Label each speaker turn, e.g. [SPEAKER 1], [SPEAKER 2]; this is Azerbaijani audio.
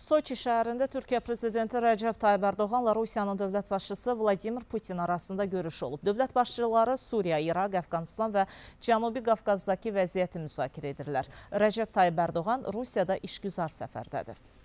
[SPEAKER 1] Soçi şəhərində Türkiyə prezidenti Rəcəb Tayyib Ərdoğanla Rusiyanın dövlət başçısı Vladimir Putin arasında görüş olub. Dövlət başçıları Suriya, İraq, Əfqanistan və Cənubi Qafqazdakı vəziyyəti müzakirə edirlər. Rəcəb Tayyib Ərdoğan Rusiyada işgüzar səfərdədir.